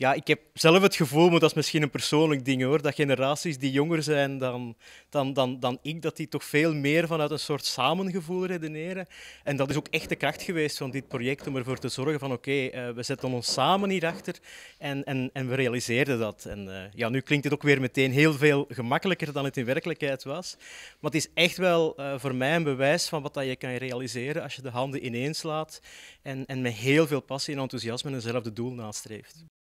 Ja, ik heb zelf het gevoel, maar dat is misschien een persoonlijk ding hoor, dat generaties die jonger zijn dan, dan, dan, dan ik, dat die toch veel meer vanuit een soort samengevoel redeneren. En dat is ook echt de kracht geweest van dit project om ervoor te zorgen van oké, eh, we zetten ons samen hierachter en, en, en we realiseerden dat. En eh, ja, nu klinkt het ook weer meteen heel veel gemakkelijker dan het in werkelijkheid was. Maar het is echt wel eh, voor mij een bewijs van wat dat je kan realiseren als je de handen ineenslaat en, en met heel veel passie en enthousiasme eenzelfde doel nastreeft.